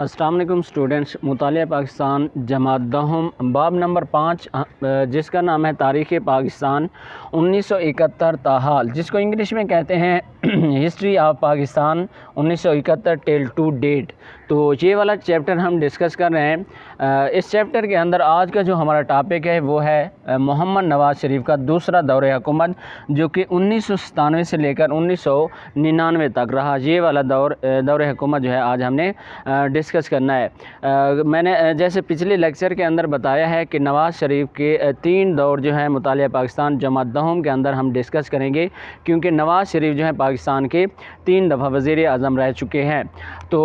Aslam students मुताल पाकिस्तान जमात दहम बाब नंबर पाँच जिसका नाम है तारीख़ पाकिस्तान 1971 ताहाल जिसको इंग्लिश में कहते हैं history of Pakistan 1971 till to date तो ये वाला चैप्टर हम डिस्कस कर रहे हैं इस चैप्टर के अंदर आज का जो हमारा टॉपिक है वो है मोहम्मद नवाज़ शरीफ का दूसरा दौर हुकूमत जो कि उन्नीस से लेकर उन्नीस तक रहा ये वाला दौर दौर हुकूमत जो है आज हमने डिस्कस करना है मैंने जैसे पिछले लेक्चर के अंदर बताया है कि नवाज़ शरीफ के तीन दौर जो है मुताल पाकिस्तान जमात दहम के अंदर हम डिस्कस करेंगे क्योंकि नवाज़ शरीफ जो है पाकिस्तान के तीन दफ़ा वज़ी अजम रह चुके हैं तो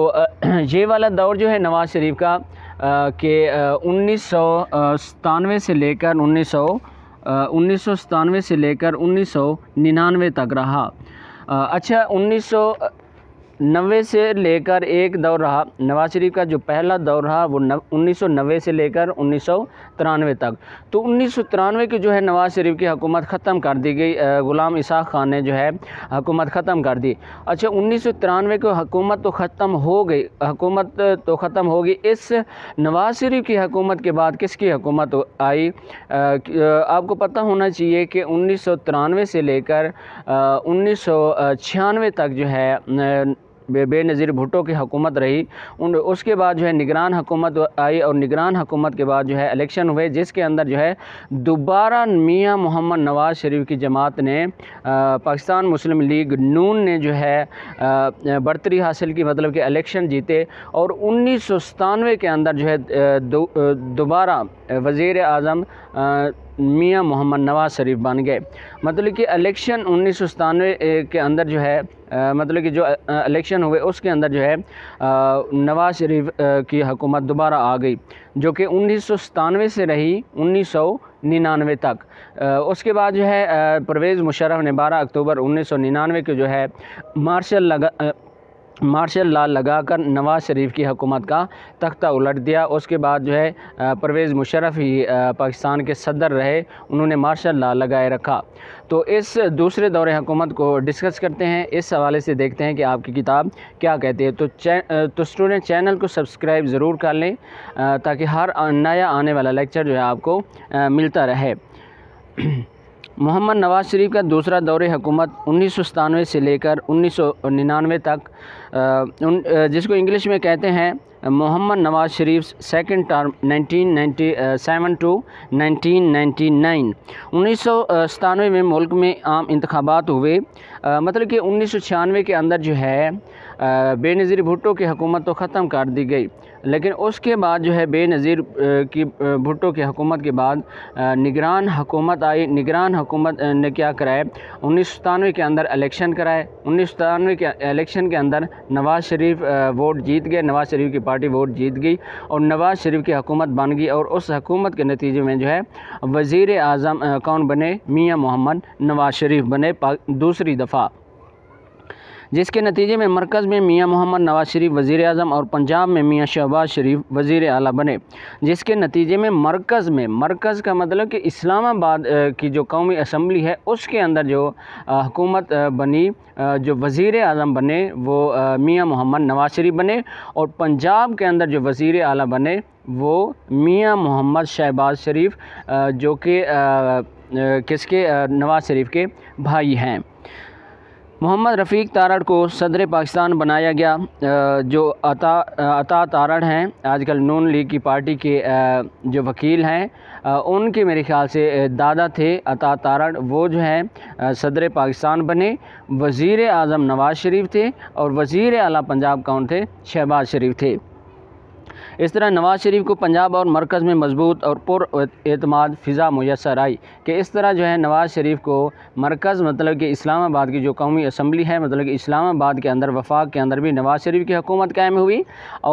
ये वाला दौर जो है नवाज़ शरीफ का के उन्नीस से लेकर उन्नीस उन्नीस से लेकर उन्नीस तक रहा अच्छा उन्नीस नवे से लेकर एक दौर रहा नवाज शरीफ का जो पहला दौर रहा वो नव से लेकर उन्नीस तक तो उन्नीस की जो है नवाज़ शरीफ की हुकूमत ख़त्म कर दी गई ग़ुलाम इसाक खान ने जो है हुकूमत ख़त्म कर दी अच्छा उन्नीस को हुकूमत तो ख़त्म हो गई हुकूमत तो ख़त्म होगी इस नवाज शरीफ की हुकूमत के बाद किसकी हुकूमत आई आपको पता होना चाहिए कि उन्नीस से लेकर उन्नीस तक जो है बेनज़ीर भुट्टो की हुकूमत रही उन उसके बाद जो है निगरान हुकूमत आई और निगरान हुकूमत के बाद जो है इलेक्शन हुए जिसके अंदर जो है दोबारा मियाँ मोहम्मद नवाज़ शरीफ की जमात ने पाकिस्तान मुस्लिम लीग नून ने जो है बढ़तरी हासिल की मतलब कि इलेक्शन जीते और उन्नीस के अंदर जो है दोबारा वज़ी अजम मियाँ मोहम्मद नवाज शरीफ बन गए मतलब कि इलेक्शन उन्नीस के अंदर जो है मतलब कि जो इलेक्शन हुए उसके अंदर जो है नवाज शरीफ की हुकूमत दोबारा आ गई जो कि उन्नीस से रही उन्नीस निन्यानवे तक उसके बाद जो है परवेज़ मुशरफ ने 12 अक्टूबर उन्नीस के जो है मार्शल लगा मार्शल लॉ लगाकर नवाज़ शरीफ की हुकूमत का तख्ता उलट दिया उसके बाद जो है परवेज़ मुशरफ ही पाकिस्तान के सदर रहे उन्होंने मार्शल लॉ लगाए रखा तो इस दूसरे दौरे हुकूमत को डिस्कस करते हैं इस हवाले से देखते हैं कि आपकी किताब क्या कहती है तो तो स्टूडेंट चैनल को सब्सक्राइब ज़रूर कर लें ताकि हर नया आने वाला लेक्चर जो है आपको मिलता रहे मोहम्मद नवाज़ शरीफ का दूसरा दौर हुकूमत उन्नीस से लेकर उन्नीस तक जिसको इंग्लिश में कहते हैं Mohammad Nawaz Sharif second term 1997 to 1999 उन्नीस में मुल्क में आम इंतबात हुए मतलब कि उन्नीस के अंदर जो है बेनज़ीर भुट्टो की हुकूमत तो ख़त्म कर दी गई लेकिन उसके बाद जो है बेनज़ीर की भुट्टो की हकूमत के बाद निगरान हुकूमत आई निगरान हकूमत ने क्या कराए उन्नीस सतानवे के अंदर इलेक्शन कराए उन्नीस सतानवे के इलेक्शन के अंदर नवाज़ शरीफ वोट जीत गए नवाज़ शरीफ की पार्टी वोट जीत गई और नवाज़ शरीफ की हकूमत बन गई और उस हकूमत के नतीजे में जो है वज़ी अजम कौन बने मियाँ मोहम्मद नवाज़ शरीफ बने दूसरी दफ़ा जिसके नतीजे में मरकज़ में मियाँ मोहम्मद नवाज शरीफ वज़ी अजम और पंजाब में मियाँ शहबाज शरीफ वज़ी अली बने जिसके नतीजे में मरकज़ में मरकज़ का मतलब कि इस्लामाबाद की जो कौमी असम्बली है उसके अंदर जो हुकूमत बनी जो वज़ी अजम बने वो मियाँ मोहम्मद नवाज शरीफ बने और पंजाब के अंदर जो वज़ी अली बने वो मियाँ मोहम्मद शहबाज शरीफ जो कि किसके नवाज शरीफ के भाई हैं मोहम्मद रफ़ीक तारड़ को सदर पाकिस्तान बनाया गया जो अता अता तारड़ हैं आजकल नून लीग की पार्टी के जो वकील हैं उनके मेरे ख्याल से दादा थे अता तारड़ वो जो है सदर पाकिस्तान बने वज़ी अज़म नवाज़ शरीफ थे और वज़ी अला पंजाब कौन थे शहबाज शरीफ थे इस तरह नवाज़ शरीफ को पंजाब और मरकज़ में मजबूत और पुरमाद फ़िज़ा मैसर आई कि इस तरह जो है नवाज़ शरीफ को मरकज़ मतलब कि इस्लामाबाद की जो कौमी असम्बली है मतलब कि इस्लामाबाद के अंदर वफाक के अंदर भी नवाज़ शरीफ की हकूमत कायम हुई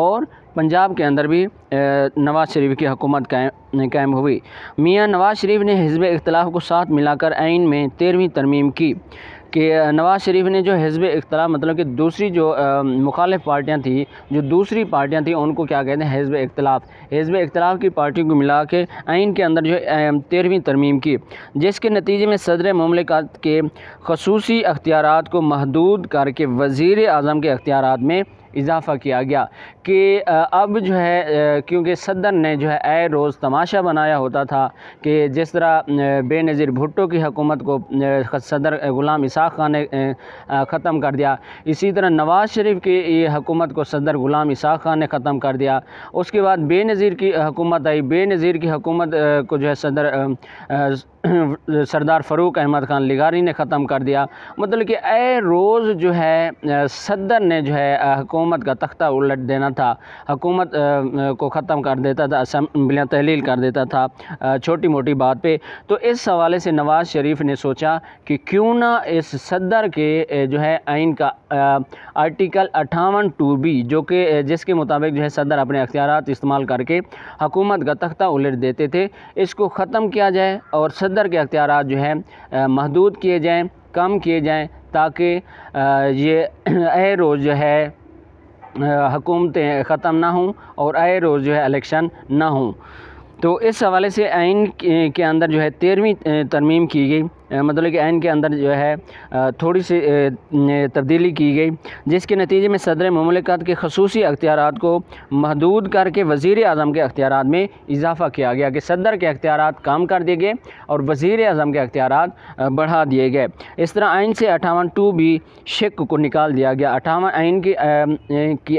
और पंजाब के अंदर भी नवाज़ शरीफ की हकूमत कायम कायम हुई मियाँ नवाज़ शरीफ ने हिजब इख्तलाफ को साथ मिलाकर आइन में तेरहवीं तरमीम की कि नवाज़ शरीफ ने जो हिजब इख्तलाफ मतलब कि दूसरी जो मुखालिफ पार्टियाँ थी जो दूसरी पार्टियाँ थी उनको क्या कहते हैं हिजब इख्तलाफ हिजब इख्तलाफ की पार्टी को मिला के आइन के अंदर जो तेरहवीं तरमीम की जिसके नतीजे में सदर ममलिकात के खसूस अख्तियार को महदूद करके वज़ी अजम के अख्तियार में इजाफ़ा किया गया कि अब जो है क्योंकि सदर ने जो है आए रोज़ तमाशा बनाया होता था कि जिस तरह बेनज़ीर भुट्टो की हुकूमत को सदर ग़ुलाम इसाक खान ने ख़त्म कर दिया इसी तरह नवाज़ शरीफ की हुकूमत को सदर ग़ुलाम इसाक खान ने ख़त्म कर दिया उसके बाद बेनज़ीर की हुकूमत आई बेनज़ीर की हुकूमत को जो है सदर सरदार फ़रूक अहमद ख़ान लिगारी ने ख़त्म कर दिया मतलब कि ए रोज़ जो है सदर ने जो है हुकूमत का तख्ता उलट देना था हकूमत को ख़त्म कर देता था असम्बलियाँ तहलील कर देता था छोटी मोटी बात पे तो इस हवाले से नवाज़ शरीफ ने सोचा कि क्यों ना इस सदर के जो है आइन का आर्टिकल अट्ठावन टू बी जो कि जिसके मुताबिक जो है सदर अपने अख्तियार इस्तेमाल करके हकूमत का तख्ता उलट देते थे इसको ख़त्म किया जाए और सदर के अख्तियार जो है महदूद किए जाएँ कम किए जाएँ ताकि ये रोज़ जो है हुकूमतें ख़त्म ना हों और आए रोज़ जो है इलेक्शन ना हों तो इस हवाले से आइन के अंदर जो है तेरहवीं तरमीम की गई मतलब कि आइन के अंदर जो है थोड़ी सी तब्दीली की गई जिसके नतीजे में सदर ममलिकात के खसूसी अख्तियार को महदूद करके वज़ी अजम के अख्तियार में इजाफ़ा किया गया कि सदर के अख्तियार कम कर दिए गए और वज़ी अजम के अख्तियार बढ़ा दिए गए इस तरह आइन से अठावन टू भी शिक को निकाल दिया गया अठावन आइन की की,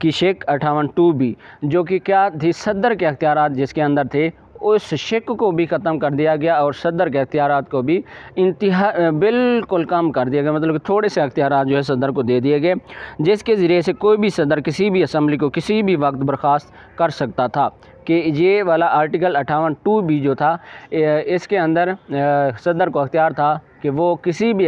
की शेक अठावन टू भी जो कि क्या थी सदर के अख्तियार जिसके अंदर थे उस शिक को भी ख़त्म कर दिया गया और सदर के अख्तियार को भी इंतहा बिल्कुल कम कर दिया गया मतलब कि थोड़े से अख्तियार जो है सदर को दे दिए गए जिसके ज़रिए से कोई भी सदर किसी भी असम्बली को किसी भी वक्त बर्खास्त कर सकता था कि ये वाला आर्टिकल अठावन टू भी जो था इसके अंदर सदर को अख्तियार था कि वो किसी भी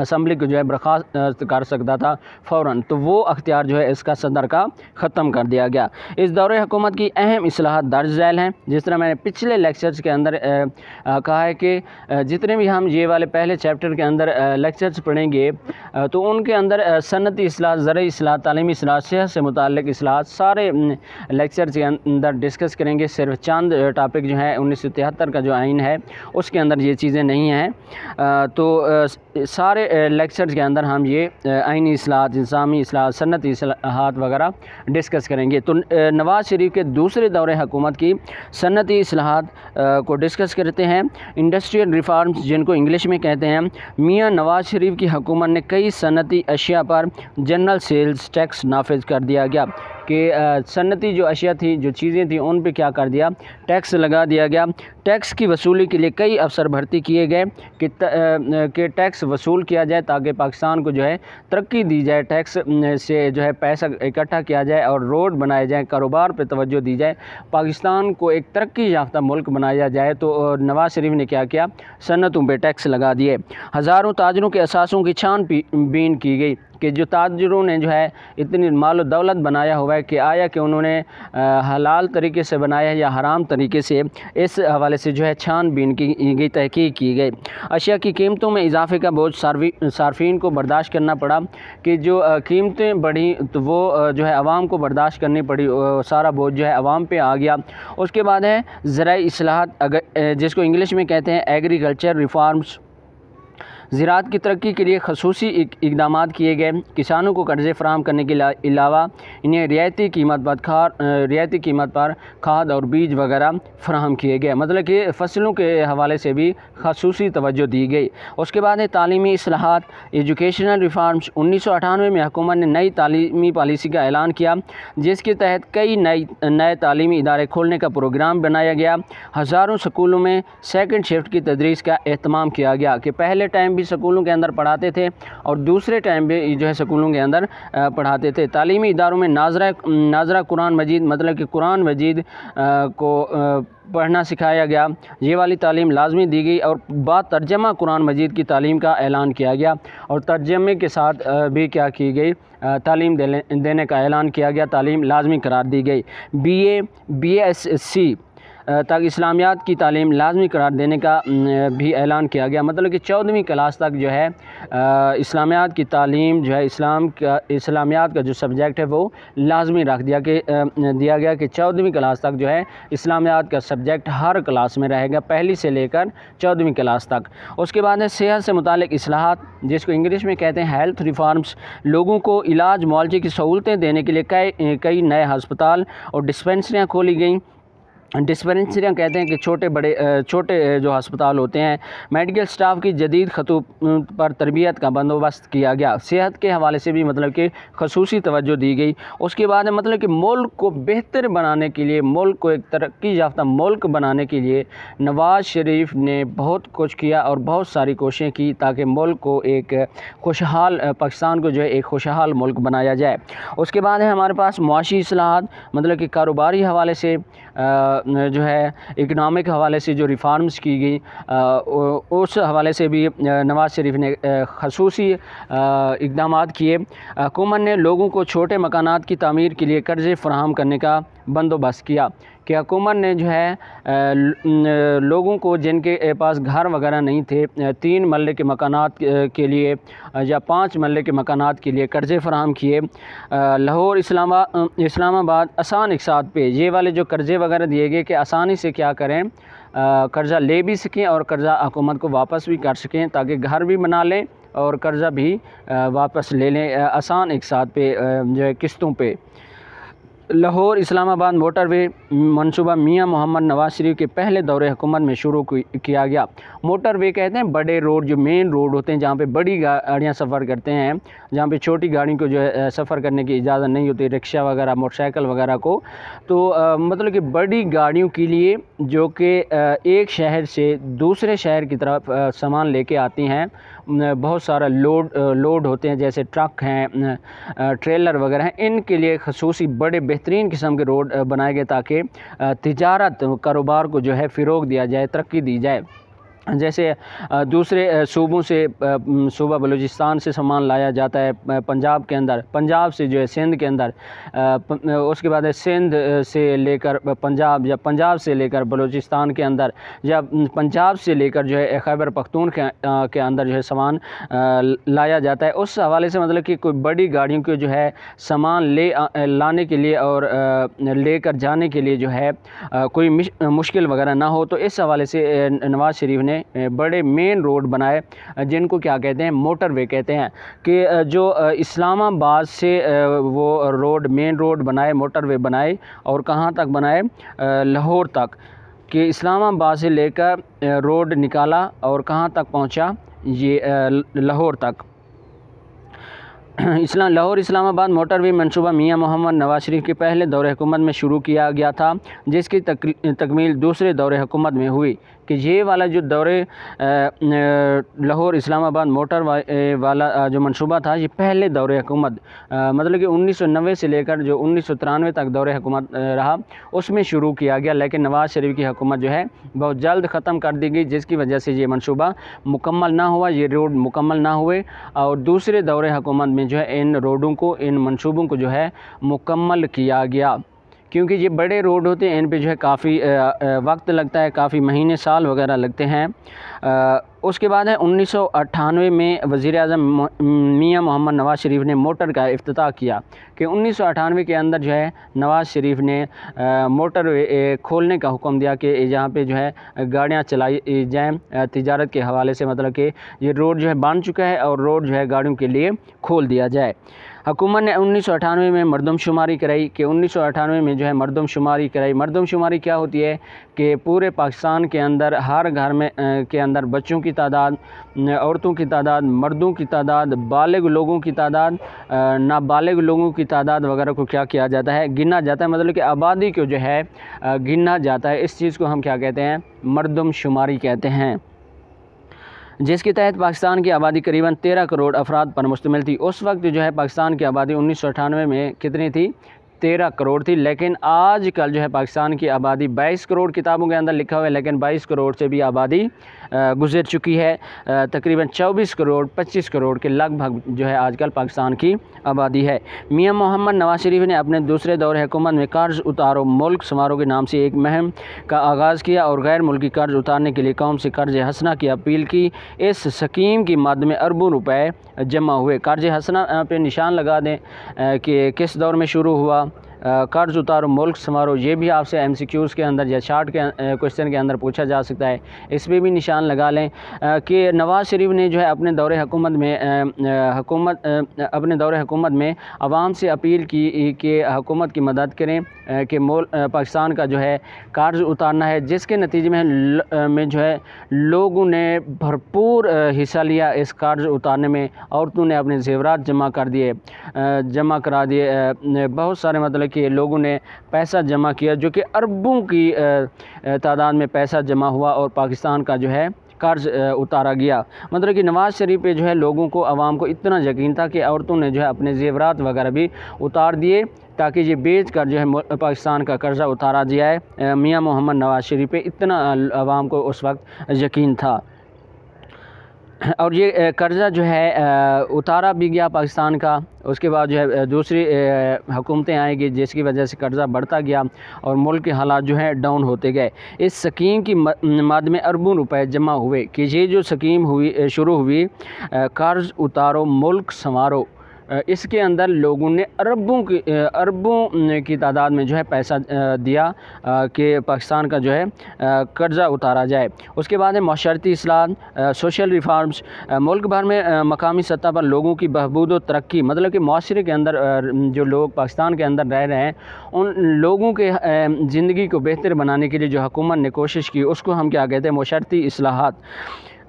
असम्बली को जो है बर्खास्त कर सकता था फ़ौर तो वो अख्तियार जो है इसका सदर का ख़त्म कर दिया गया इस दौरे हुकूमत की अहम असलाहत दर्ज झैल हैं जिस तरह मैंने पिछले लेक्चर्स के अंदर कहा है कि जितने भी हम ये वाले पहले चैप्टर के अंदर लेक्चर्स पढ़ेंगे तो उनके अंदर सनती असलाह ज़रूरी असलाह तलीमी असलाह सेहत से मुतक असलाह सारे लेक्चर्स के अंदर डिस्कस करेंगे सिर्फ चंद टॉपिक जो है उन्नीस सौ तिहत्तर का जो आइन है उसके अंदर ये चीज़ें नहीं हैं तो सारे लेक्चर लेक्चर्स के अंदर हम ये आइनी असलाहत इंसामी असलाहत सन्नती असलाहत वगैरह डिस्कस करेंगे तो नवाज़ शरीफ के दूसरे दौर हकूमत की सनती असलाहत को डिस्कस करते हैं इंडस्ट्रियल रिफॉर्म्स जिनको इंग्लिश में कहते हैं मियाँ नवाज़ शरीफ की हकूमत ने कई सनती अशिया पर जनरल सेल्स टैक्स नाफिज कर दिया गया कि सन्नती जो अशिया थी जो चीज़ें थी उन पर क्या कर दिया टैक्स लगा दिया गया टैक्स की वसूली के लिए कई अफसर भर्ती किए गए कि, के टैक्स वसूल किया जाए ताकि पाकिस्तान को जो है तरक्की दी जाए टैक्स से जो है पैसा इकट्ठा किया जाए और रोड बनाए जाएँ कारोबार पर तोज्जो दी जाए पाकिस्तान को एक तरक्की याफ्ता मुल्क बनाया जाए तो नवाज़ शरीफ ने क्या किया सन्नतों पर टैक्स लगा दिए हज़ारों ताजरों के असासों की छान बीन की गई कि जो ताजरों ने जो है इतनी माल दौलत बनाया हुआ है कि आया कि उन्होंने हलाल तरीके से बनाया है या हराम तरीके से इस हवाले से जो है छानबीन की गई तहकीक की गई अशिया की कीमतों में इजाफे का बोझ सार्फिन को बर्दाश्त करना पड़ा कि जो कीमतें बढ़ी तो वो जो है आवाम को बर्दाश्त करनी पड़ी सारा बोझ जो है आवाम पर आ गया उसके बाद है ज़रा असलाहत अगर जिसको इंग्लिश में कहते हैं एग्रीकल्चर रिफॉर्म्स ज़रात की तरक्की के लिए खसूसी इकदाम किए गए किसानों को कर्ज़े फ्राहम करने के अलावा इन्हें रियायती कीमत पर खाद रियायती कीमत पर खाद और बीज वगैरह फ्राहम किए गए मतलब कि फसलों के हवाले से भी खसूस तोज्जो दी गई उसके बाद है तालीमी असलाहत एजुकेशनल रिफॉर्म्स उन्नीस सौ अठानवे में हुकूमत ने नई तालीमी पॉलिसी का ऐलान किया जिसके तहत कई नई नए तालीमी इदारे खोलने का प्रोग्राम बनाया गया हज़ारों स्कूलों में सेकेंड शिफ्ट की तदरीस का अहतमाम किया गया कि पहले टाइम भी स्कूलों के अंदर पढ़ाते थे और दूसरे टाइम भी जो है स्कूलों के अंदर पढ़ाते थे तालीमी इदारों में नाजरा नाजरा कुरान मजीद मतलब कि कुरान मजीद को पढ़ना सिखाया गया ये वाली तालीम लाजमी दी गई और बाद तर्जमा कुरान मजीद की तालीम का ऐलान किया गया और तर्जमे के साथ भी क्या की गई तालीम देने का ऐलान किया गया तालीम लाजमी करार दी गई B A B S C तक इस्लामियात की तालीम लाजमी करार देने का भी ऐलान किया गया मतलब कि चौदहवीं क्लास तक जो है इस्लामियात की तालीम जो है इस्लाम का इस्लामियात का जो सब्जेक्ट है वो लाजमी रख दिया कि दिया गया कि चौदहवीं क्लास तक जो है इस्लामियात का सब्जेक्ट हर क्लास में रहेगा पहली से लेकर चौदहवीं क्लास तक उसके बाद है सेहत से मुतल असलाहत जिसको इंग्लिश में कहते हैं हेल्थ रिफॉर्म्स लोगों को इलाज मुआवजे की सहूलतें देने के लिए कई कई नए हस्पताल और डिस्पेंसरियाँ खोली गई डिस्पेंसरियाँ कहते हैं कि छोटे बड़े छोटे जो हस्पताल होते हैं मेडिकल स्टाफ की जदीद खतूत पर तरबियत का बंदोबस्त किया गया सेहत के हवाले से भी मतलब कि खसूस तोज्जो दी गई उसके बाद मतलब कि मुल्क को बेहतर बनाने के लिए मुल्क को एक तरक्की याफ्ता मुल्क बनाने के लिए नवाज़ शरीफ ने बहुत कुछ किया और बहुत सारी कोशिशें की ताकि मुल्क को एक खुशहाल पाकिस्तान को जो है एक खुशहाल मुल्क बनाया जाए उसके बाद है हमारे पास मुआशी असलाहत मतलब कि कारोबारी हवाले से जो है इकनॉमिक हवाले से जो रिफ़ॉर्म्स की गई उस हवाले से भी नवाज़ शरीफ ने खसूस इकदाम किए हुकूमत ने लोगों को छोटे मकान की तमीर के लिए कर्ज़े फ्राहम करने का बंदोबस्त किया कि हुकूमत ने जो है लोगों को जिनके पास घर वगैरह नहीं थे तीन मल्ले के मकान के लिए या पाँच मल्ले के मकान के लिए कर्ज़े फ़राहम किए लाहौर इस्लामा इस्लामाबाद आसान इकसात पे ये वाले जो कर्ज़े वगैरह दिए गए कि आसानी से क्या करें कर्ज़ा ले भी सकें और कर्ज़ा हुकूमत को वापस भी कर सकें ताकि घर भी बना लें और कर्ज़ा भी वापस ले लें आसान एक साथ पे जो है किस्तों पे लाहौर इस्लामाबाद मोटरवे मनसूबा मियां मोहम्मद नवाज शरीफ के पहले दौरे हुकूमत में शुरू किया गया मोटरवे कहते हैं बड़े रोड जो मेन रोड होते हैं जहाँ पे बड़ी गाड़ियाँ सफ़र करते हैं जहाँ पे छोटी गाड़ी को जो है सफ़र करने की इजाज़त नहीं होती रिक्शा वगैरह मोटरसाइकिल वगैरह को तो आ, मतलब कि बड़ी गाड़ियों के लिए जो कि एक शहर से दूसरे शहर की तरफ सामान लेके आती हैं बहुत सारा लोड लोड होते हैं जैसे ट्रक हैं ट्रेलर वगैरह हैं इनके लिए खसूस बड़े बेहतरीन किस्म के रोड बनाए गए ताकि तजारत कारोबार को जो है फ़िरोग दिया जाए तरक्की दी जाए जैसे दूसरे सूबों से सूबा बलूचिस्तान से सामान लाया जाता है पंजाब के अंदर पंजाब से जो है सिंध के अंदर उसके बाद सिंध से लेकर पंजाब या पंजाब से लेकर बलूचिस्तान के अंदर या पंजाब से लेकर जो है खैबर पख्तून के, के अंदर जो है सामान लाया जाता है उस हवाले से मतलब कि कोई बड़ी गाड़ियों के जो है सामान ले लाने के लिए और लेकर जाने के लिए जो है कोई मुश्किल वगैरह ना हो तो इस हवाले से नवाज़ शरीफ ने ने बड़े मेन रोड बनाए जिनको क्या कहते हैं मोटरवे कहते हैं कि जो इस्लामाबाद से वो रोड मेन रोड बनाए मोटरवे बनाए और कहाँ तक बनाए लाहौर तक कि इस्लामाबाद से लेकर रोड निकाला और कहाँ तक पहुँचा ये लाहौर तक इस्लाम लाहौर इस्लामाबाद मोटरवे मनसूबा मियां मोहम्मद नवाज शरीफ के पहले दौर हुकूमत में शुरू किया गया था जिसकी तक, तकमील दूसरे दौर हुकूमत में हुई कि ये वाला जो दौरे लाहौर इस्लामाबाद मोटर वा, वाला जो मनसूबा था ये पहले दौरे हुकूमत मतलब कि 1990 से लेकर जो उन्नीस तक दौर हुकूमत रहा उसमें शुरू किया गया लेकिन नवाज़ शरीफ की हुकूमत जो है बहुत जल्द ख़त्म कर दी गई जिसकी वजह से ये मनसूबा मुकम्मल ना हुआ ये रोड मुकम्मल ना हुए और दूसरे दौरे हुकूमत में जो है इन रोडों को इन मनसूबों को जो है मुकम्मल किया गया क्योंकि ये बड़े रोड होते हैं इन पे जो है काफ़ी वक्त लगता है काफ़ी महीने साल वगैरह लगते हैं उसके बाद है उन्नीस में वज़ी अजम मियाँ मोहम्मद नवाज़ शरीफ ने मोटर का अफ्ताह किया कि उन्नीस के अंदर जो है नवाज़ शरीफ ने मोटर खोलने का हुक्म दिया कि यहाँ पे जो है गाड़ियाँ चलाई जाएँ तजारत के हवाले से मतलब कि ये रोड जो है बन चुका है और रोड जो है गाड़ियों के लिए खोल दिया जाए हुकूमत ने उन्नीस में मरदमशुमारी कराई कि उन्नीस में जो है मरदमशुमारी कराई मरदमशुमारी क्या होती है कि पूरे पाकिस्तान के अंदर हर घर में के अंदर बच्चों की तादाद औरतों की तादाद मर्दों की तादाद बालग लोगों की तादाद नाबालग लोगों की तादाद वगैरह को क्या किया जाता है गिना जाता है मतलब कि आबादी को जो है गिना जाता है इस चीज़ को हम क्या कहते हैं मरदमशुमारी कहते हैं जिसके तहत पाकिस्तान की आबादी करीबन तेरह करोड़ अफराद पर मुश्तमिल थी उस वक्त जो है पाकिस्तान की आबादी उन्नीस में कितनी थी तेरह करोड़ थी लेकिन आज कल जो है पाकिस्तान की आबादी बाईस करोड़ किताबों के अंदर लिखा हुआ है लेकिन बाईस करोड़ से भी आबादी गुजर चुकी है तकरीबन चौबीस करोड़ पच्चीस करोड़ के लगभग जो है आजकल पाकिस्तान की आबादी है मियाँ मोहम्मद नवाज शरीफ ने अपने दूसरे दौर हुकूमत में कर्ज उतारो मुल्क समारोह के नाम से एक महम का आगाज़ किया और गैर मुल्की कर्ज उतारने के लिए कौम से कर्ज हंसना की अपील की इस स्कीम की मद में अरबों रुपए जमा हुए कर्ज हंसना पे निशान लगा दें कि किस दौर में शुरू हुआ कर्ज़ उतारो मुल्क समारो ये भी आपसे एम सी क्यूज़ के अंदर या शार्ट के क्वेश्चन के अंदर पूछा जा सकता है इस पर भी निशान लगा लें कि नवाज़ शरीफ ने जो है अपने दौर हकूमत में हकूमत अपने दौर हकूमत में आवाम से अपील की कि हकूमत की मदद करें कि मोल पाकिस्तान का जो है कर्ज उतारना है जिसके नतीजे में में जो है लोगों ने भरपूर हिस्सा लिया इस कर्ज उतारने में औरतों ने अपने जेवरात जमा कर दिए जमा करा दिए बहुत सारे मतलब के लोगों ने पैसा जमा किया जो कि अरबों की तादाद में पैसा जमा हुआ और पाकिस्तान का जो है कर्ज उतारा गया मतलब कि नवाज़ शरीफ पे जो है लोगों को आवाम को इतना यकीन था कि औरतों ने जो है अपने जेवरात वगैरह भी उतार दिए ताकि ये बेच कर जो है पाकिस्तान का कर्ज़ा उतारा जाए मियाँ मोहम्मद नवाज़ शरीफ पे इतना आवाम को उस वक्त यकीन था और ये कर्ज़ा जो है उतारा भी गया पाकिस्तान का उसके बाद जो है दूसरी हुकूमतें आएंगी जिसकी वजह से कर्ज़ा बढ़ता गया और मुल्क के हालात जो है डाउन होते गए इस स्कीम की मद में अरबों रुपए जमा हुए कि ये जो स्कीम हुई शुरू हुई कर्ज़ उतारो मुल्क संवारो इसके अंदर लोगों ने अरबों की अरबों की तादाद में जो है पैसा दिया कि पाकिस्तान का जो है कर्ज़ा उतारा जाए उसके बाद है माशरती असलाह सोशल रिफॉर्म्स मुल्क भर में मकामी सतह पर लोगों की बहबूद और तरक्की मतलब कि माशरे के अंदर जो लोग पाकिस्तान के अंदर रह रहे हैं उन लोगों के ज़िंदगी को बेहतर बनाने के लिए जो हुकूमत ने कोशिश की उसको हम क्या कहते हैं माशरती असलाहत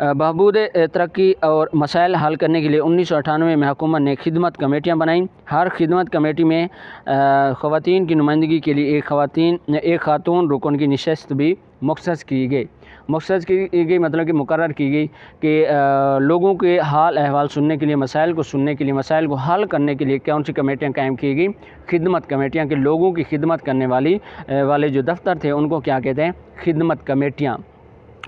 बहबूद तरक्की और मसाइल हल करने के लिए उन्नीस सौ अठानवे में हुकूमत ने खिदमत कमेटियाँ बनाईं हर खिदमत कमेटी में ख़वान की नुमाइंदगी के लिए एक खातन एक खातून रुकन की नशस्त भी मखसस की गई मकसद की गई मतलब कि मुकर की गई कि लोगों के हाल अहवाल सुनने के लिए मसाइल को सुनने के लिए मसाइल को हल करने के लिए कौन सी कमेटियाँ कायम की गई खिदमत कमेटियाँ के लोगों की खिदमत करने वाली वाले जो दफ्तर थे उनको क्या कहते हैं खिदमत कमेटियाँ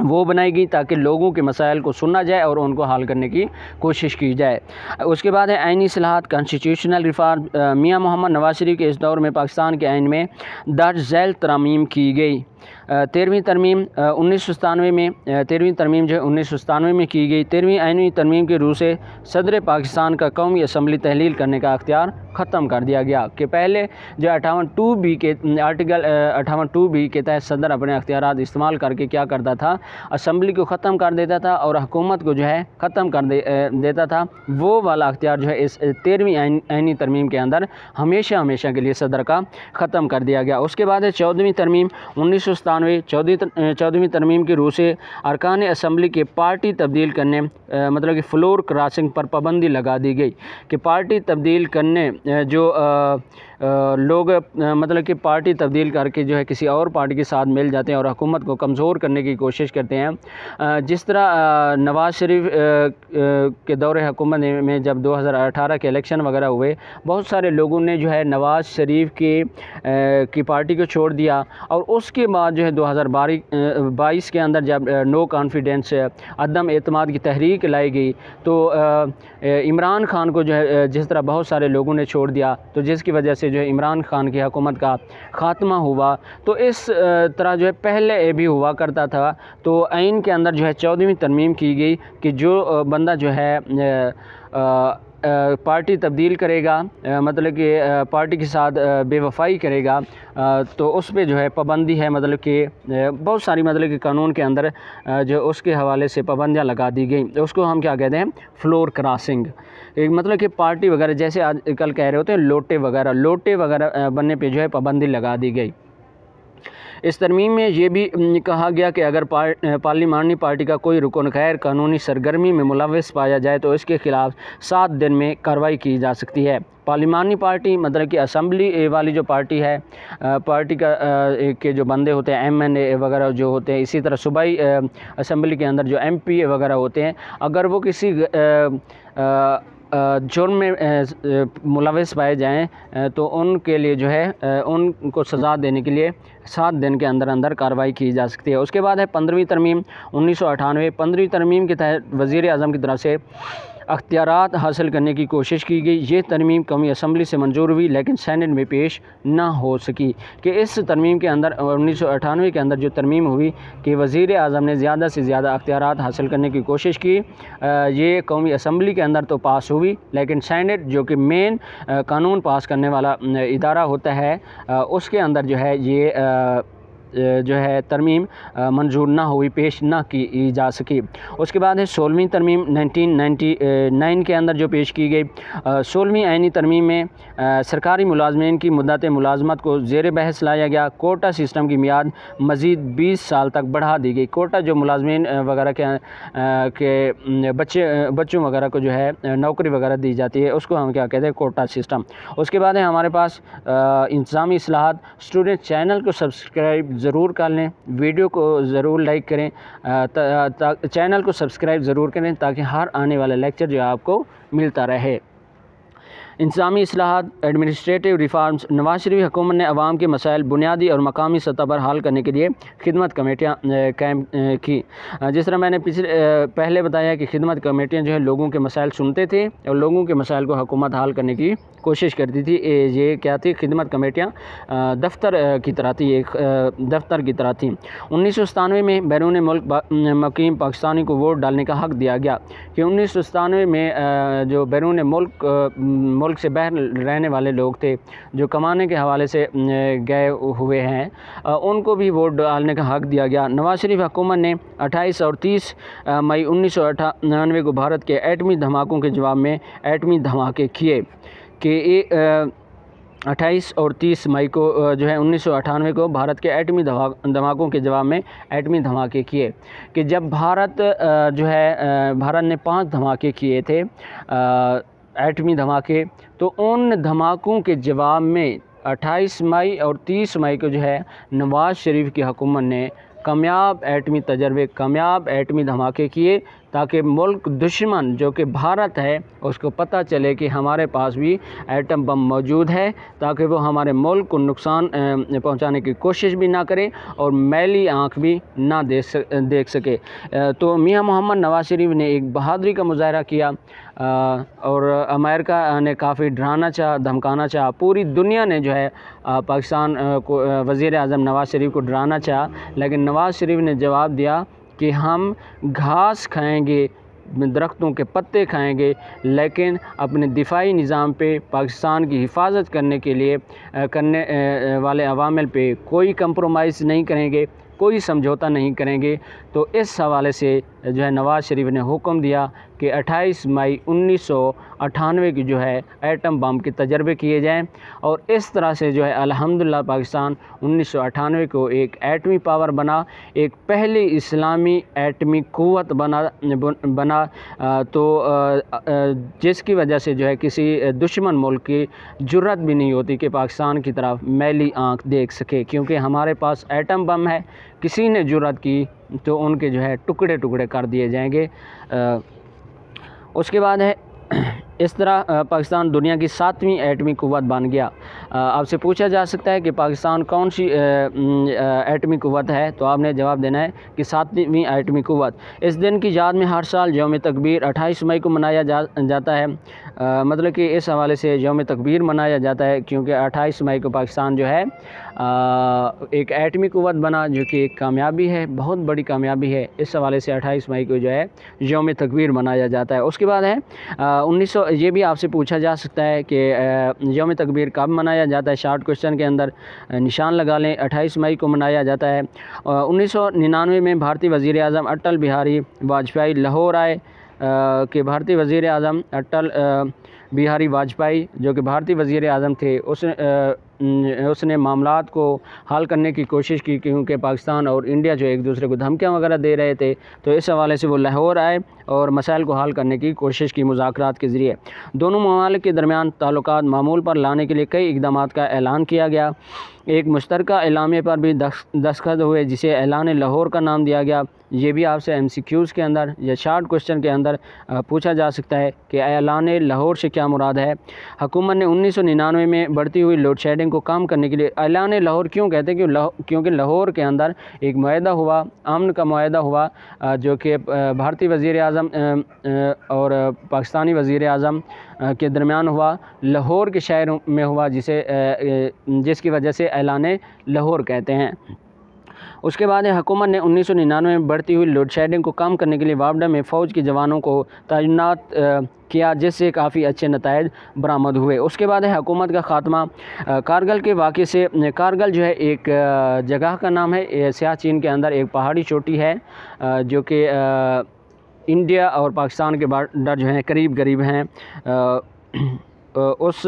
वो बनाई गई ताकि लोगों के मसाइल को सुना जाए और उनको हल करने की कोशिश की जाए उसके बाद है आइनी सलाहत कॉन्स्टिट्यूशनल रिफॉर्म मियाँ मोहम्मद नवाज शरीफ के इस दौर में पाकिस्तान के आइन में दर्ज झैल तरमीम की गई तेरहवीं तरमीम उन्नीस सौ सतानवे में तेरहवीं तरमीम जो है उन्नीस सौ सतानवे में की गई तेरहवीं आइनवी तरमीम के रू से सदर पाकिस्तान का कौमी असम्बली तहलील करने का अख्तियार ख़त्म कर दिया गया कि पहले जो अठावन टू बी के आर्टिकल अठावन टू बी के तहत सदर अपने अख्तियार इस्तेमाल करके क्या करता था असम्बली को ख़त्म कर देता था और हकूमत को जो है ख़त्म कर दे, देता था वो वाला अख्तियार जो है इस तेरहवीं आइनी तरमीम के अंदर हमेशा हमेशा के लिए सदर का ख़त्म कर दिया गया उसके बाद है चौदहवीं तरमीम उन्नीस सौ सतानवे चौदहवीं तरमीम की रूह से अरकान असम्बली के पार्टी तब्दील करने मतलब कि फ्लोर क्रॉसिंग पर पाबंदी लगा दी गई कि पार्टी तब्दील करने जो लोग मतलब कि पार्टी तब्दील करके जो है किसी और पार्टी के साथ मिल जाते हैं और हुकूमत को कमज़ोर करने की कोशिश करते हैं जिस तरह नवाज़ शरीफ के दौर हुकूमत में जब 2018 के इलेक्शन वगैरह हुए बहुत सारे लोगों ने जो है नवाज़ शरीफ के की पार्टी को छोड़ दिया और उसके बाद जो है दो हज़ार बाईस के अंदर जब नो कॉन्फिडेंस अदम अतमाद की तहरीक लाई गई तो इमरान खान को जो है जिस तरह बहुत सारे लोगों ने छोड़ दिया तो जिसकी वजह से से जो है इमरान खान की हकूमत का ख़ात्मा हुआ तो इस तरह जो है पहले भी हुआ करता था तो आइन के अंदर जो है चौदहवीं तरमीम की गई कि जो बंदा जो है पार्टी तब्दील करेगा मतलब कि पार्टी के साथ बेवफाई करेगा तो उस पर जो है पाबंदी है मतलब कि बहुत सारी मतलब कि कानून के अंदर जो उसके हवाले से पाबंदियाँ लगा दी गई उसको हम क्या कहते हैं फ्लोर क्रॉसिंग एक मतलब कि पार्टी वगैरह जैसे आजकल कह रहे होते हैं लोटे वगैरह लोटे वगैरह बनने पे जो है पाबंदी लगा दी गई इस तरमीम में ये भी कहा गया कि अगर पार, पार्लिमानी पार्टी का कोई रुकन गैर कानूनी सरगर्मी में मुलविस पाया जाए तो इसके खिलाफ सात दिन में कार्रवाई की जा सकती है पार्लिमानी पार्टी मतलब कि असम्बली वाली जो पार्टी है पार्टी का के जो बंदे होते हैं एम एन ए वगैरह जो होते हैं इसी तरह सूबाई असम्बली के अंदर जो एम पी ए वगैरह होते हैं अगर वो किसी आ, आ, जुर्म में मुलविस पाए जाएँ तो उनके लिए जो है उनको सज़ा देने के लिए सात दिन के अंदर अंदर कार्रवाई की जा सकती है उसके बाद है पंद्रहवीं तरमीम उन्नीस सौ अठानवे पंद्रहवीं तरमीम के तहत वज़ी अजम की तरफ से अख्तियार हासिल करने की कोशिश की गई ये तरमीम कौमी असम्बली से मंजूर हुई लेकिन सैनट में पेश ना हो सकी कि इस तरमीम के अंदर उन्नीस सौ अठानवे के अंदर जो तरमीम हुई कि वज़ी अजम ने ज़्यादा से ज़्यादा अख्तियार हासिल करने की कोशिश की ये कौमी असम्बली के अंदर तो पास हुई लेकिन सैनट जो कि मेन कानून पास करने वाला इदारा होता है उसके अंदर जो है ये जो है तरमीम मंजूर ना हुई पेश ना की जा सकी उसके बाद है सोलहवीं तरमीम 1999 के अंदर जो पेश की गई सोलहवीं आइनी तरमीम में सरकारी मुलाजमन की मदत मुलाजमत को जेर बहस लाया गया कोटा सिस्टम की मियाद मज़ीद बीस साल तक बढ़ा दी गई कोटा जो मुलाजमन वगैरह के, के बच्चे बच्चों वगैरह को जो है नौकरी वगैरह दी जाती है उसको हम क्या कहते हैं कोटा सिस्टम उसके बाद है हमारे पास इंतज़ामी असलाहत स्टूडेंट चैनल को सब्सक्राइब ज़रूर कर लें वीडियो को ज़रूर लाइक करें चैनल को सब्सक्राइब ज़रूर करें ताकि हर आने वाला लेक्चर जो आपको मिलता रहे इंतजामी असलाहत एडमिनिस्ट्रेटिव रिफॉर्म्स नवाज शरीफ हुकूमत ने अवाम के मसाइल बुनियादी और मकामी सतह पर हल करने के लिए खिदमत कमेटियाँ कैम की जिस तरह मैंने पिछले पहले बताया कि खिदमत कमेटियाँ जो है लोगों के मसाइल सुनते थे और लोगों के मसाइल को हकूमत हल करने की कोशिश करती थी ये क्या थी खिदमत कमेटियाँ दफ्तर की तरह थी एक दफ्तर की तरह थी उन्नीस सौ सतानवे में बैरून मुल्क मकीम पाकिस्तानी को वोट डालने का हक दिया गया कि उन्नीस सौ सतानवे में जो बैरून मुल्क मुल्क से बहर रहने वाले लोग थे जो कमाने के हवाले से गए हुए हैं उनको भी वोट डालने का हक दिया गया नवाज शरीफ हुकूमत ने अट्ठाईस और तीस मई उन्नीस सौ को भारत के एटमी धमाकों के जवाब में एटमी धमाके किए कि अट्ठाईस और तीस मई को जो है उन्नीस को भारत के एटमी धमाकों के जवाब में एटमी धमाके किए कि जब भारत जो है भारत ने पांच धमाके किए थे एटमी धमाके तो उन धमाकों के जवाब में 28 मई और 30 मई को जो है नवाज़ शरीफ की हुकूमत ने कामयाब एटमी तजर्बे कामयाब एटमी धमाके किए ताकि मुल्क दुश्मन जो कि भारत है उसको पता चले कि हमारे पास भी एटम बम मौजूद है ताकि वो हमारे मुल्क को नुकसान पहुंचाने की कोशिश भी ना करे और मैली आंख भी ना देख सके तो मियां मोहम्मद नवाज शरीफ ने एक बहादरी का मुजाहरा किया और अमेरिका ने काफ़ी डराना चाह धमकाना चाह पूरी दुनिया ने जो है पाकिस्तान को वज़ी अजम नवाज़ शरीफ को डराना चाहा लेकिन नवाज़ शरीफ ने जवाब दिया कि हम घास खाएंगे दरख्तों के पत्ते खाएंगे लेकिन अपने दिफाई निज़ाम पे पाकिस्तान की हिफाजत करने के लिए करने वाले अवामिल पे कोई कंप्रोमाइज़ नहीं करेंगे कोई समझौता नहीं करेंगे तो इस हवाले से जो है नवाज़ शरीफ ने हुक्म दिया कि 28 मई उन्नीस की जो है एटम बम के तजर्बे किए जाएं और इस तरह से जो है अल्हम्दुलिल्लाह पाकिस्तान उन्नीस को एक एटमी पावर बना एक पहली इस्लामी एटमी क़वत बना बना तो जिसकी वजह से जो है किसी दुश्मन मुल्क की ज़रूरत भी नहीं होती कि पाकिस्तान की तरफ मैली आँख देख सके क्योंकि हमारे पास एटम बम है किसी ने जुरात की तो उनके जो है टुकड़े टुकड़े कर दिए जाएंगे उसके बाद है इस तरह पाकिस्तान दुनिया की सातवीं एटमी कुवत बन गया आपसे पूछा जा सकता है कि पाकिस्तान कौन सी एटमी कुवत है तो आपने जवाब देना है कि सातवीं एटमी कुवत इस दिन की याद में हर साल योम तकबीर 28 मई को मनाया जा, जाता है आ, मतलब कि इस हवाले से योम तकबीर मनाया जाता है क्योंकि 28 मई को पाकिस्तान जो है एक एटमी कुत बना जो कि एक कामयाबी है बहुत बड़ी कामयाबी है इस हवाले से अट्ठाईस मई को जो है योम तकबीर मनाया जाता है उसके बाद है उन्नीस सौ ये भी आपसे पूछा जा सकता है कि योम तकबीर कब मनाया जाता है शार्ट क्वेश्चन के अंदर निशान लगा लें अट्ठाईस मई को मनाया जाता है उन्नीस सौ निन्यानवे में भारतीय वज़ी अजम अटल बिहारी वाजपेयी लाहौर आए के भारतीय वज़ी अजम अटल बिहारी वाजपेयी जो कि भारतीय वज़ी अजम थे उस उसने मामला को हल करने की कोशिश की क्योंकि पाकिस्तान और इंडिया जो एक दूसरे को धमकियाँ वगैरह दे रहे थे तो इस हवाले से वो लाहौर आए और मसाइल को हल करने की कोशिश की मुजात के ज़रिए दोनों ममालिक के दरमियान ताल्लुक मामूल पर लाने के लिए कई इकदाम का ऐलान किया गया एक मुश्तरक इलामे पर भी दस्खत हुए जिसे ऐलान लाहौर का नाम दिया गया ये भी आपसे एम के अंदर या शार्ट क्वेश्चन के अंदर पूछा जा सकता है कि एलान लाहौर से क्या मुराद है हुकूमत ने उन्नीस में बढ़ती हुई लोड शेडिंग को कम करने के लिए एलान लाहौर क्यों कहते हैं क्यों क्योंकि लाहौर के अंदर एक माहा हुआ अमन का माहा हुआ जो कि भारतीय वज़ी अजम और पाकिस्तानी वज़ी अजम के दरमियान हुआ लाहौर के शहर में हुआ जिसे जिसकी वजह से ऐलान लाहौर कहते हैं उसके बाद हुकूमत ने उन्नीस में बढ़ती हुई लोड शेडिंग को कम करने के लिए वापडा में फ़ौज के जवानों को तैनात किया जिससे काफ़ी अच्छे नतज बरामद हुए उसके बाद है हुकूमत का खात्मा कारगल के वाक़े से कारगल जो है एक जगह का नाम है सियाचिन के अंदर एक पहाड़ी चोटी है जो कि इंडिया और पाकिस्तान के बॉर्डर जो हैं करीब करीब हैं उस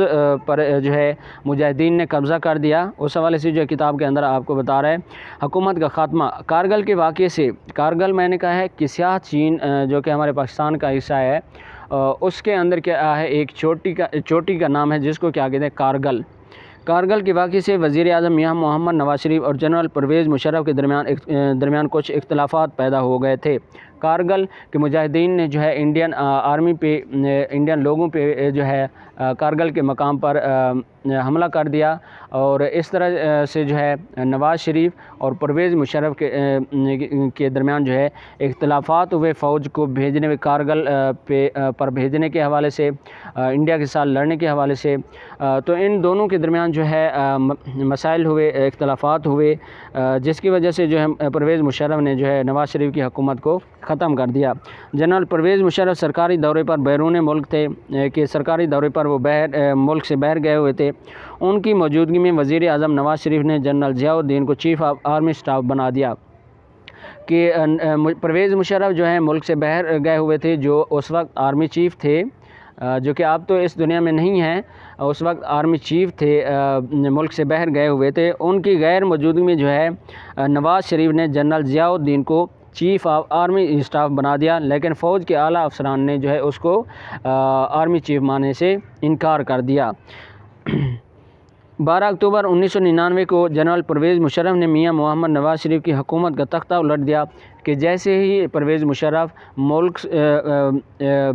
पर जो है मुजाहिदीन ने कब्ज़ा कर दिया उस हवाले से जो किताब के अंदर आपको बता रहा है हुकूमत का ख़ात्मा कारगल के वाक़े से कारगल मैंने कहा है कि सियाह चीन जो कि हमारे पाकिस्तान का हिस्सा है उसके अंदर क्या है एक चोटी का चोटी का नाम है जिसको क्या कहते हैं कारगल कारगल के वाक़े से वज़ी अजम मियाँ मोहम्मद नवाज शरीफ और जनरल परवेज़ मुशर्रफ के दरमियान दरमियान कुछ इख्तलाफात पैदा हो गए थे कारगल के मुजाहिदीन ने जो है इंडियन आर्मी पे इंडियन लोगों पे जो है कारगल के मकाम पर हमला कर दिया और इस तरह से जो है नवाज़ शरीफ और परवेज़ मुशर्रफ के के दरमियान जो है इख्तलाफात हुए फ़ौज को भेजने में कारगल पे पर भेजने के हवाले से इंडिया के साथ लड़ने के हवाले से तो इन दोनों के दरमियान जो है मसाइल हुए इख्तलाफात हुए जिसकी वजह से जो है परवेज़ मुशरफ ने जो है नवाज़ शरीफ की हुकूमत को ख़त्म कर दिया जनरल परवेज़ मुशरफ सरकारी दौरे पर बैरून मुल्क थे कि सरकारी दौरे पर वो बहर मुल्क से बहर गए हुए थे उनकी मौजूदगी में वज़ी अजम नवाज़ शरीफ ने जनरल जियाउद्दीन को चीफ ऑफ आर्मी स्टाफ बना दिया कि परवेज़ मुशरफ जो हैं मुल्क से बहर गए हुए थे जो उस वक्त आर्मी चीफ़ थे जो कि आप तो इस दुनिया में नहीं हैं उस वक्त आर्मी चीफ थे मुल्क से बहर गए हुए थे उनकी गैर मौजूदगी में जो है नवाज़ शरीफ ने जनरल ज़ियाउद्दीन को चीफ ऑफ आर्मी स्टाफ बना दिया लेकिन फ़ौज के आला अफसरान ने जो है उसको आर्मी चीफ माने से इनकार कर दिया 12 अक्टूबर 1999 को जनरल परवेज़ मुशर्रफ ने मियां मोहम्मद नवाज शरीफ की हुकूमत का तख्ता उलट दिया कि जैसे ही परवेज़ मुशर्रफ मुल्क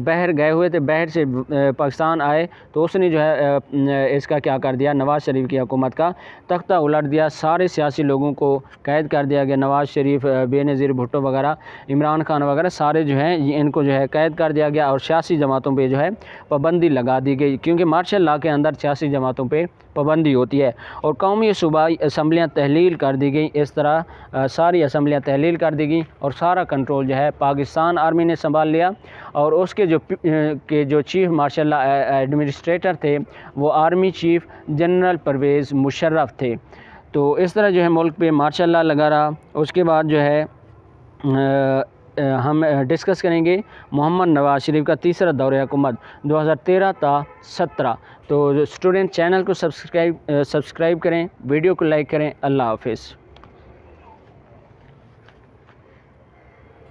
बहर गए हुए थे बहर से पाकिस्तान आए तो उसने जो है इसका क्या कर दिया नवाज़ शरीफ की हुकूमत का तख्ता उलट दिया सारे सियासी लोगों को कैद कर दिया गया नवाज़ शरीफ बेनज़ीर भुट्टो वगैरह इमरान खान वगैरह सारे जो हैं इनको जो है कैद कर दिया गया और सियासी जमातों पर जो है पाबंदी लगा दी गई क्योंकि मार्शल ला के अंदर सियासी जमातों पर पाबंदी होती है और कौमी सूबाई असम्बलियाँ तहलील कर दी गई इस तरह सारी असम्बलियाँ तहलील कर दी गई और सारा कंट्रोल जो है पाकिस्तान आर्मी ने संभाल लिया और उसके जो के जो चीफ मार्शल एडमिनिस्ट्रेटर थे वो army chief general Pervez Musharraf थे तो इस तरह जो है मुल्क पे मार्शल ला लगा रहा उसके बाद जो है हम डिस्कस करेंगे मोहम्मद नवाज शरीफ का तीसरा दौर हुकूमत 2013 था 17 तो स्टूडेंट चैनल को सब्सक्राइब सब्सक्राइब करें वीडियो को लाइक करें अल्लाह हाफिज़